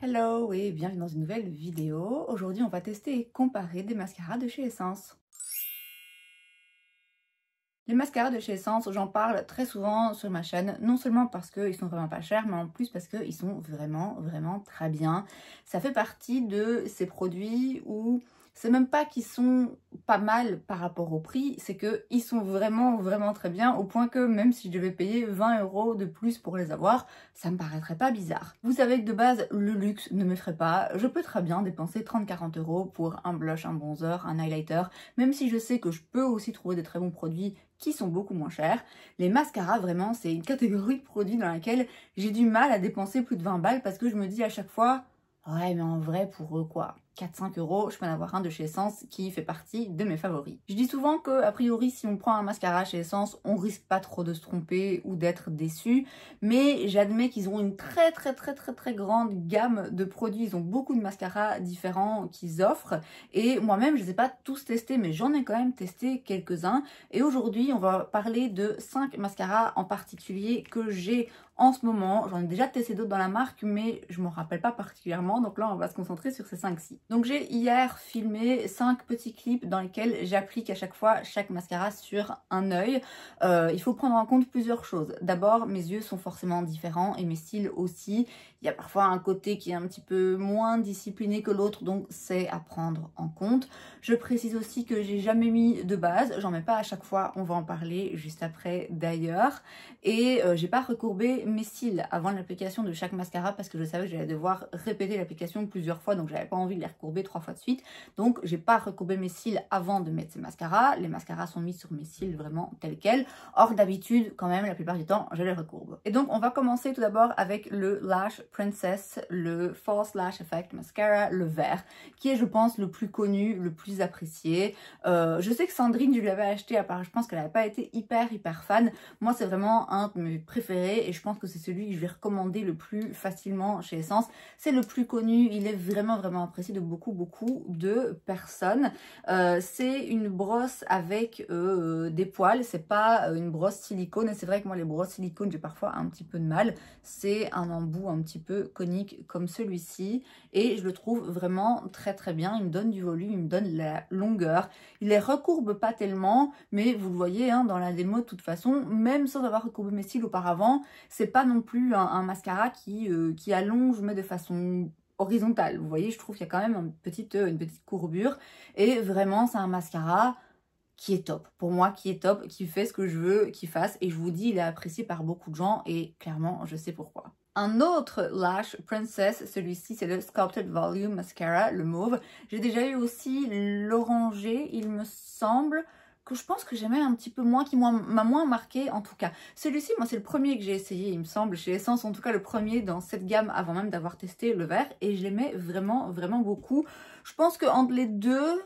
Hello et bienvenue dans une nouvelle vidéo. Aujourd'hui on va tester et comparer des mascaras de chez Essence. Les mascaras de chez Essence, j'en parle très souvent sur ma chaîne, non seulement parce qu'ils sont vraiment pas chers, mais en plus parce qu'ils sont vraiment, vraiment très bien. Ça fait partie de ces produits où c'est même pas qu'ils sont pas mal par rapport au prix, c'est qu'ils sont vraiment, vraiment très bien, au point que même si je devais payer 20 euros de plus pour les avoir, ça me paraîtrait pas bizarre. Vous savez que de base, le luxe ne m'effraie pas, je peux très bien dépenser 30-40 euros pour un blush, un bronzer, un highlighter, même si je sais que je peux aussi trouver des très bons produits qui sont beaucoup moins chers. Les mascaras, vraiment, c'est une catégorie de produits dans laquelle j'ai du mal à dépenser plus de 20 balles parce que je me dis à chaque fois, ouais, mais en vrai, pour eux, quoi 4-5 euros, je peux en avoir un de chez Essence qui fait partie de mes favoris. Je dis souvent que, a priori, si on prend un mascara chez Essence, on risque pas trop de se tromper ou d'être déçu, mais j'admets qu'ils ont une très très très très très grande gamme de produits, ils ont beaucoup de mascaras différents qu'ils offrent, et moi-même je les ai pas tous testés, mais j'en ai quand même testé quelques-uns, et aujourd'hui on va parler de 5 mascaras en particulier que j'ai en ce moment. J'en ai déjà testé d'autres dans la marque, mais je m'en rappelle pas particulièrement, donc là on va se concentrer sur ces 5-ci. Donc j'ai hier filmé 5 petits clips dans lesquels j'applique à chaque fois chaque mascara sur un œil. Euh, il faut prendre en compte plusieurs choses. D'abord, mes yeux sont forcément différents et mes styles aussi. Il y a parfois un côté qui est un petit peu moins discipliné que l'autre, donc c'est à prendre en compte. Je précise aussi que j'ai jamais mis de base, j'en mets pas à chaque fois, on va en parler juste après d'ailleurs. Et euh, j'ai pas recourbé mes cils avant l'application de chaque mascara parce que je savais que j'allais devoir répéter l'application plusieurs fois, donc j'avais pas envie de les recourber trois fois de suite. Donc j'ai pas recourbé mes cils avant de mettre ces mascaras. Les mascaras sont mis sur mes cils vraiment tels quels. Or d'habitude, quand même, la plupart du temps, je les recourbe. Et donc on va commencer tout d'abord avec le Lash Princess, le False Lash Effect Mascara, le vert, qui est je pense le plus connu, le plus apprécié. Euh, je sais que Sandrine, je lui avais acheté, à part, je pense qu'elle n'avait pas été hyper hyper fan. Moi c'est vraiment un de mes préférés et je pense que c'est celui que je vais recommander le plus facilement chez Essence. C'est le plus connu, il est vraiment vraiment apprécié de beaucoup beaucoup de personnes. Euh, c'est une brosse avec euh, des poils, c'est pas une brosse silicone et c'est vrai que moi les brosses silicone j'ai parfois un petit peu de mal. C'est un embout un petit peu conique comme celui-ci. Et je le trouve vraiment très très bien. Il me donne du volume, il me donne la longueur. Il les recourbe pas tellement, mais vous le voyez hein, dans la démo de toute façon, même sans avoir recourbé mes cils auparavant, c'est pas non plus un, mascara qui, euh, qui allonge mais de façon horizontale. Vous voyez, je trouve qu'il y a quand même une petite, euh, une petite courbure. Et vraiment, c'est un mascara qui est top. Pour moi, qui est top, qui fait ce que je veux qu'il fasse. Et je vous dis, il est apprécié par beaucoup de gens. Et clairement, je sais pourquoi. Un autre Lash Princess, celui-ci c'est le Sculpted Volume Mascara, le mauve. J'ai déjà eu aussi l'orangé, il me semble, que je pense que j'aimais un petit peu moins, qui m'a moins marqué en tout cas. Celui-ci, moi c'est le premier que j'ai essayé, il me semble, chez Essence, en tout cas le premier dans cette gamme avant même d'avoir testé le vert. Et je l'aimais vraiment, vraiment beaucoup. Je pense que entre les deux,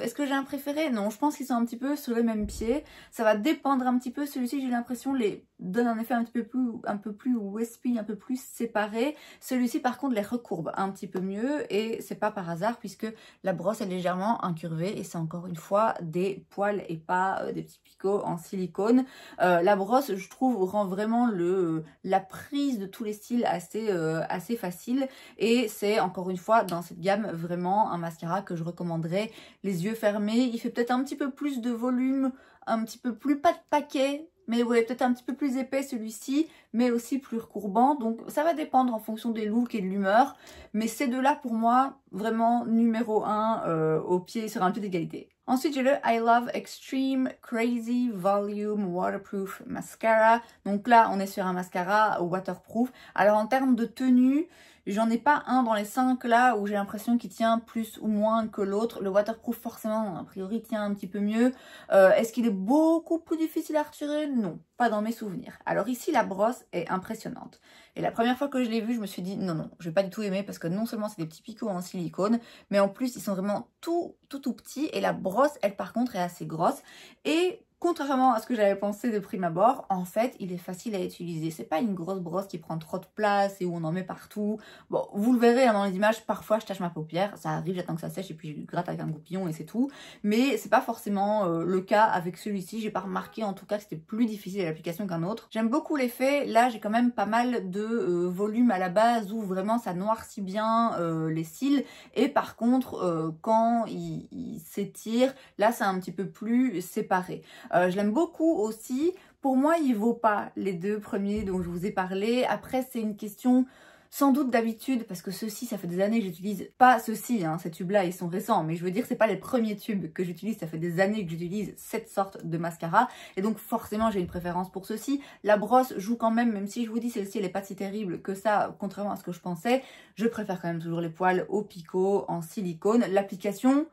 est-ce que j'ai un préféré Non, je pense qu'ils sont un petit peu sur le même pied. Ça va dépendre un petit peu. Celui-ci, j'ai l'impression, les donne un effet un petit peu plus, un peu plus wispy, un peu plus séparé. Celui-ci, par contre, les recourbe un petit peu mieux. Et c'est pas par hasard puisque la brosse est légèrement incurvée. Et c'est encore une fois des poils et pas euh, des petits picots en silicone. Euh, la brosse, je trouve, rend vraiment le, la prise de tous les styles assez, euh, assez facile. Et c'est encore une fois dans cette gamme vraiment un mascara que je recommanderais les yeux fermés. Il fait peut-être un petit peu plus de volume, un petit peu plus, pas de paquet, mais voyez peut-être un petit peu plus épais celui-ci, mais aussi plus recourbant. Donc ça va dépendre en fonction des looks et de l'humeur. Mais c'est de là pour moi, vraiment numéro un euh, au pied, sur un pied d'égalité. Ensuite, j'ai le I Love Extreme Crazy Volume Waterproof Mascara. Donc là, on est sur un mascara waterproof. Alors en termes de tenue, J'en ai pas un dans les cinq là où j'ai l'impression qu'il tient plus ou moins que l'autre. Le waterproof forcément, a priori, tient un petit peu mieux. Euh, est-ce qu'il est beaucoup plus difficile à retirer Non, pas dans mes souvenirs. Alors ici, la brosse est impressionnante. Et la première fois que je l'ai vue, je me suis dit non, non, je vais pas du tout aimer parce que non seulement c'est des petits picots en silicone, mais en plus ils sont vraiment tout, tout, tout petits. Et la brosse, elle par contre, est assez grosse. Et contrairement à ce que j'avais pensé de prime abord, en fait, il est facile à utiliser. C'est pas une grosse brosse qui prend trop de place et où on en met partout. Bon, vous le verrez hein, dans les images, parfois je tâche ma paupière, ça arrive, j'attends que ça sèche et puis je gratte avec un goupillon et c'est tout. Mais c'est pas forcément euh, le cas avec celui-ci. J'ai pas remarqué en tout cas que c'était plus difficile à l'application qu'un autre. J'aime beaucoup l'effet. Là, j'ai quand même pas mal de euh, volume à la base où vraiment ça noircit bien euh, les cils. Et par contre, quand il s'étire, là c'est un petit peu plus séparé. Euh, je l'aime beaucoup aussi. Pour moi, il vaut pas les deux premiers dont je vous ai parlé. Après, c'est une question sans doute d'habitude, parce que ceci, ci ça fait des années que j'utilise, pas ceux-ci, hein, ces tubes-là, ils sont récents, mais je veux dire, n'est pas les premiers tubes que j'utilise, ça fait des années que j'utilise cette sorte de mascara, et donc forcément, j'ai une préférence pour ceux-ci. La brosse joue quand même, même si je vous dis, celle-ci, elle n'est pas si terrible que ça, contrairement à ce que je pensais, je préfère quand même toujours les poils au picot, en silicone. L'application,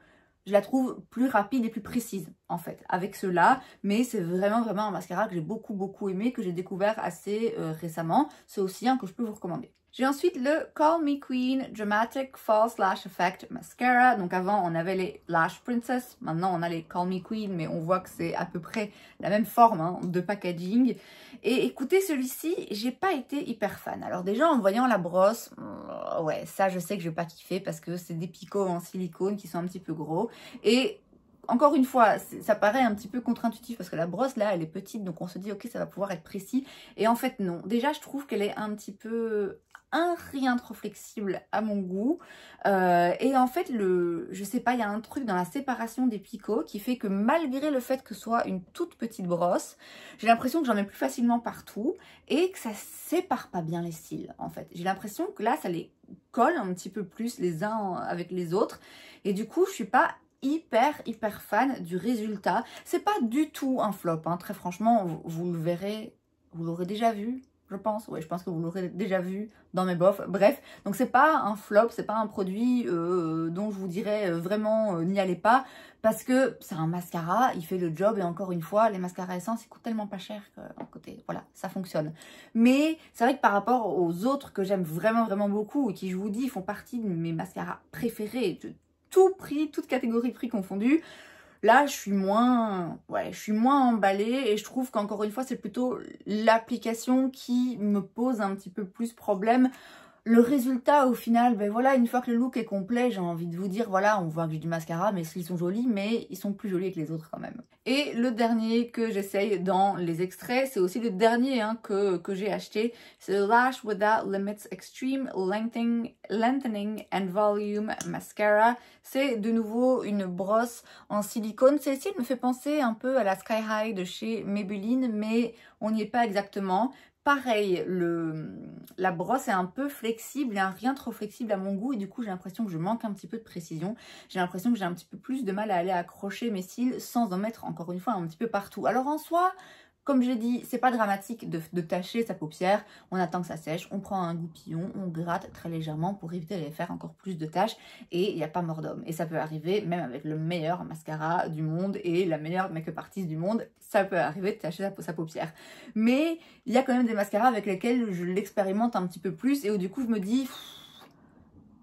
je la trouve plus rapide et plus précise en fait avec cela mais c'est vraiment vraiment un mascara que j'ai beaucoup beaucoup aimé que j'ai découvert assez euh, récemment c'est aussi un que je peux vous recommander j'ai ensuite le Call Me Queen Dramatic False Lash Effect Mascara. Donc avant, on avait les Lash Princess. Maintenant, on a les Call Me Queen, mais on voit que c'est à peu près la même forme hein, de packaging. Et écoutez, celui-ci, j'ai pas été hyper fan. Alors déjà, en voyant la brosse, euh, ouais, ça, je sais que je vais pas kiffer parce que c'est des picots en silicone qui sont un petit peu gros. Et encore une fois, ça paraît un petit peu contre-intuitif parce que la brosse là, elle est petite, donc on se dit ok, ça va pouvoir être précis. Et en fait non. Déjà, je trouve qu'elle est un petit peu rien trop flexible à mon goût. Euh, et en fait, le, je sais pas, il y a un truc dans la séparation des picots qui fait que malgré le fait que ce soit une toute petite brosse, j'ai l'impression que j'en mets plus facilement partout et que ça sépare pas bien les cils en fait. J'ai l'impression que là, ça les colle un petit peu plus les uns avec les autres. Et du coup, je suis pas hyper hyper fan du résultat. C'est pas du tout un flop, hein. très franchement, vous le verrez, vous l'aurez déjà vu je pense. Ouais, je pense que vous l'aurez déjà vu dans mes bofs. Bref, donc c'est pas un flop, c'est pas un produit euh, dont je vous dirais euh, vraiment euh, n'y allez pas parce que c'est un mascara, il fait le job et encore une fois, les mascaras essence, ils coûtent tellement pas cher que côté, voilà, ça fonctionne. Mais c'est vrai que par rapport aux autres que j'aime vraiment vraiment beaucoup et qui, je vous dis, font partie de mes mascaras préférés, de tout prix, toute catégorie prix confondu. Là, je suis moins, ouais, je suis moins emballée et je trouve qu'encore une fois, c'est plutôt l'application qui me pose un petit peu plus problème le résultat au final, ben voilà, une fois que le look est complet, j'ai envie de vous dire, voilà, on voit que j'ai du mascara, mais ils sont jolis, mais ils sont plus jolis que les autres quand même. Et le dernier que j'essaye dans les extraits, c'est aussi le dernier hein, que, j'ai acheté, c'est Lash Without Limits Extreme Lengthening, Lengthening and Volume Mascara. C'est de nouveau une brosse en silicone. Celle-ci me fait penser un peu à la Sky High de chez Maybelline, mais on n'y est pas exactement. Pareil, le, la brosse est un peu flexible, hein, rien trop flexible à mon goût et du coup j'ai l'impression que je manque un petit peu de précision. J'ai l'impression que j'ai un petit peu plus de mal à aller accrocher mes cils sans en mettre encore une fois un petit peu partout. Alors en soi, comme je l'ai dit, c'est pas dramatique de, tâcher sa paupière. On attend que ça sèche, on prend un goupillon, on gratte très légèrement pour éviter de faire encore plus de tâches et il n'y a pas mort d'homme. Et ça peut arriver même avec le meilleur mascara du monde et la meilleure make-up artiste du monde, ça peut arriver de tâcher sa, paupière. Mais il y a quand même des mascaras avec lesquels je l'expérimente un petit peu plus et où du coup je me dis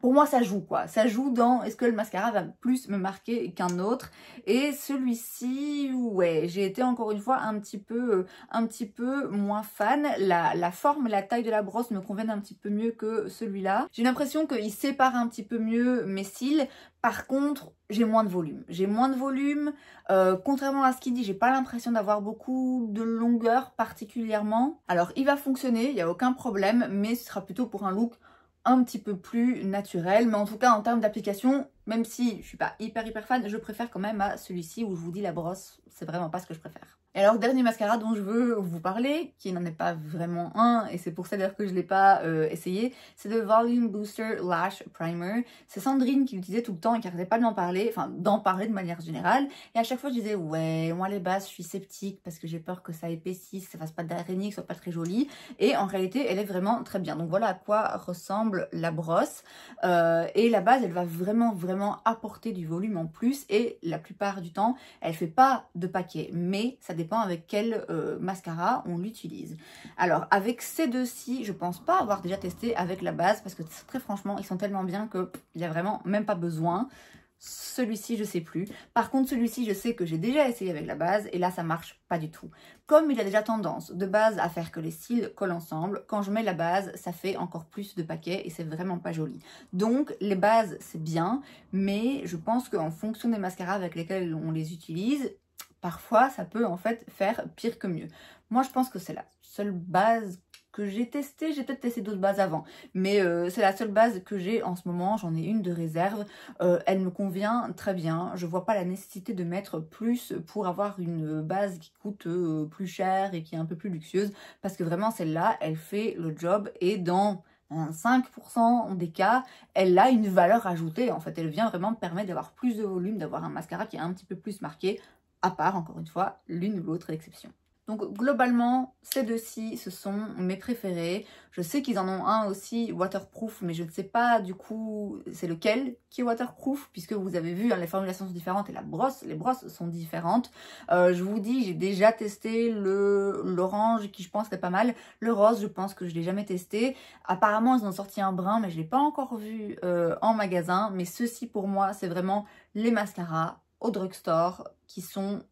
pour moi, ça joue quoi. Ça joue dans est-ce que le mascara va plus me marquer qu'un autre. Et celui-ci, ouais, j'ai été encore une fois un petit peu, euh, un petit peu moins fan. La, la forme, la taille de la brosse me conviennent un petit peu mieux que celui-là. J'ai l'impression qu'il sépare un petit peu mieux mes cils. Par contre, j'ai moins de volume. J'ai moins de volume. Euh, contrairement à ce qu'il dit, j'ai pas l'impression d'avoir beaucoup de longueur particulièrement. Alors, il va fonctionner, il n'y a aucun problème, mais ce sera plutôt pour un look un petit peu plus naturel. Mais en tout cas, en termes d'application, même si je suis pas hyper hyper fan, je préfère quand même à celui-ci où je vous dis la brosse, c'est vraiment pas ce que je préfère alors, dernier mascara dont je veux vous parler, qui n'en est pas vraiment un, et c'est pour ça d'ailleurs que je ne l'ai pas euh, essayé, c'est le Volume Booster Lash Primer. C'est Sandrine qui l'utilisait tout le temps et qui arrêtait pas d'en parler, enfin d'en parler de manière générale. Et à chaque fois, je disais, ouais, moi les bases, je suis sceptique parce que j'ai peur que ça épaississe, que ça fasse pas d'araignée, que ce soit pas très joli. Et en réalité, elle est vraiment très bien. Donc voilà à quoi ressemble la brosse. Euh, et la base, elle va vraiment, vraiment apporter du volume en plus. Et la plupart du temps, elle fait pas de paquet, mais ça dépend avec quel euh, mascara on l'utilise. Alors, avec ces deux-ci, je pense pas avoir déjà testé avec la base, parce que très franchement, ils sont tellement bien que il n'y a vraiment même pas besoin. Celui-ci, je sais plus. Par contre, celui-ci, je sais que j'ai déjà essayé avec la base et là, ça marche pas du tout. Comme il a déjà tendance de base à faire que les cils collent ensemble, quand je mets la base, ça fait encore plus de paquets et c'est vraiment pas joli. Donc, les bases, c'est bien, mais je pense qu'en fonction des mascaras avec lesquels on les utilise, Parfois, ça peut en fait faire pire que mieux. Moi, je pense que c'est la seule base que j'ai testée. J'ai peut-être testé d'autres bases avant, mais euh, c'est la seule base que j'ai en ce moment. J'en ai une de réserve. Euh, elle me convient très bien. Je ne vois pas la nécessité de mettre plus pour avoir une base qui coûte euh, plus cher et qui est un peu plus luxueuse, parce que vraiment celle-là, elle fait le job et dans 5% des cas, elle a une valeur ajoutée. En fait, elle vient vraiment me permettre d'avoir plus de volume, d'avoir un mascara qui est un petit peu plus marqué à part, encore une fois, l'une ou l'autre exception. Donc globalement, ces deux-ci, ce sont mes préférés. Je sais qu'ils en ont un aussi waterproof, mais je ne sais pas du coup c'est lequel qui est waterproof, puisque vous avez vu, hein, les formulations sont différentes et la brosse, les brosses sont différentes. Euh, je vous dis, j'ai déjà testé l'orange qui je pense est pas mal. Le rose, je pense que je l'ai jamais testé. Apparemment, ils ont sorti un brun, mais je l'ai pas encore vu euh, en magasin. Mais ceci pour moi, c'est vraiment les mascaras aux drugstore qui sont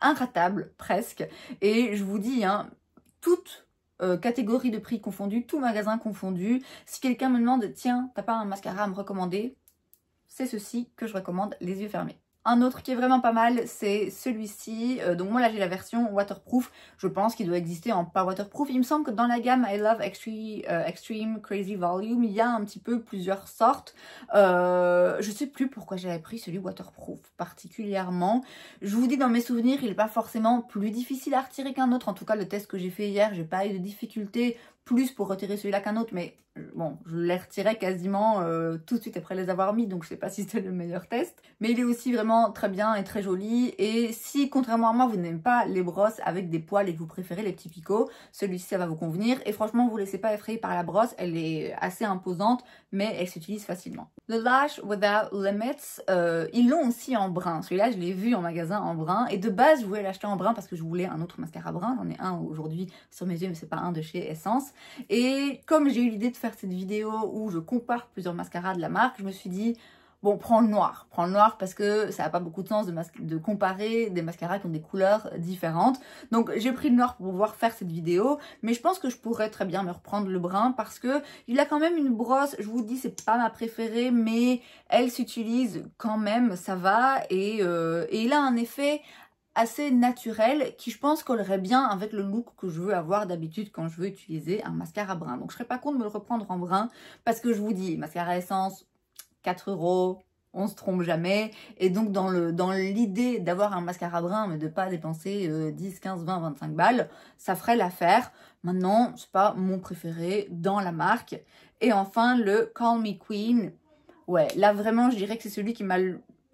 inratables presque. Et je vous dis, hein, toute euh, catégorie de prix confondu, tout magasin confondu, si quelqu'un me demande, tiens, t'as pas un mascara à me recommander c'est ceci que je recommande, les yeux fermés. Un autre qui est vraiment pas mal, c'est celui-ci. Euh, donc moi là j'ai la version waterproof. Je pense qu'il doit exister en pas waterproof. Il me semble que dans la gamme I Love euh, Extreme, Crazy Volume, il y a un petit peu plusieurs sortes. je euh, je sais plus pourquoi j'avais pris celui waterproof particulièrement. Je vous dis dans mes souvenirs, il n'est pas forcément plus difficile à retirer qu'un autre. En tout cas le test que j'ai fait hier, j'ai pas eu de difficulté plus pour retirer celui-là qu'un autre, mais euh, bon, je les retirais quasiment euh, tout de suite après les avoir mis, donc je sais pas si c'était le meilleur test. Mais il est aussi vraiment très bien et très joli, et si, contrairement à moi, vous n'aimez pas les brosses avec des poils et que vous préférez les petits picots, celui-ci, ça va vous convenir, et franchement, vous ne laissez pas effrayer par la brosse, elle est assez imposante, mais elle s'utilise facilement. Le Lash Without Limits, euh, ils l'ont aussi en brun, celui-là, je l'ai vu en magasin en brun, et de base, je voulais l'acheter en brun parce que je voulais un autre mascara brun, j'en ai un aujourd'hui sur mes yeux, mais c'est pas un de chez Essence, et comme j'ai eu l'idée de faire cette vidéo où je compare plusieurs mascaras de la marque, je me suis dit, bon, prends le noir. Prends le noir parce que ça n'a pas beaucoup de sens de, comparer des mascaras qui ont des couleurs différentes. Donc, j'ai pris le noir pour pouvoir faire cette vidéo. Mais je pense que je pourrais très bien me reprendre le brun parce que il a quand même une brosse. Je vous dis, c'est pas ma préférée, mais elle s'utilise quand même, ça va. et euh, il a un effet assez naturel qui je pense collerait bien avec le look que je veux avoir d'habitude quand je veux utiliser un mascara brun. Donc je serais pas contre de me le reprendre en brun parce que je vous dis, mascara essence, 4 euros, on se trompe jamais. Et donc dans le dans l'idée d'avoir un mascara brun mais de pas dépenser 10, 15, 20, 25 balles, ça ferait l'affaire. Maintenant, c'est pas mon préféré dans la marque. Et enfin le Call Me Queen. Ouais, là vraiment, je dirais que c'est celui qui m'a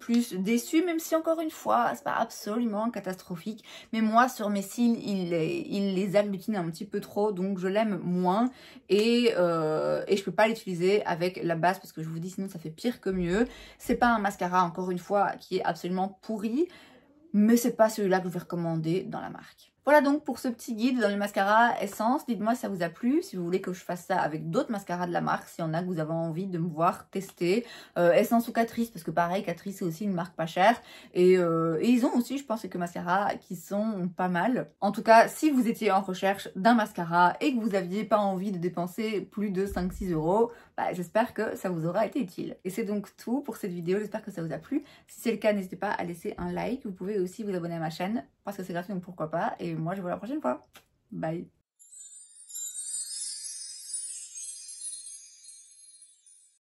plus déçu même si encore une fois, c'est pas absolument catastrophique. Mais moi, sur mes cils, il les, il agglutine un petit peu trop, donc je l'aime moins. Et, euh, et je peux pas l'utiliser avec la base, parce que je vous dis, sinon ça fait pire que mieux. C'est pas un mascara, encore une fois, qui est absolument pourri. Mais c'est pas celui-là que je vais recommander dans la marque. Voilà donc pour ce petit guide dans les mascaras Essence. Dites-moi si ça vous a plu, si vous voulez que je fasse ça avec d'autres mascaras de la marque, s'il y en a que vous avez envie de me voir tester. Euh, essence ou Catrice, parce que pareil, Catrice c'est aussi une marque pas chère. Euh, et, ils ont aussi, je pense, quelques mascaras qui sont pas mal. En tout cas, si vous étiez en recherche d'un mascara et que vous aviez pas envie de dépenser plus de 5-6 euros, bah, j'espère que ça vous aura été utile. Et c'est donc tout pour cette vidéo, j'espère que ça vous a plu. Si c'est le cas, n'hésitez pas à laisser un like. Vous pouvez aussi vous abonner à ma chaîne parce que c'est gratuit, donc pourquoi pas. Et moi, je vous vois la prochaine fois. Bye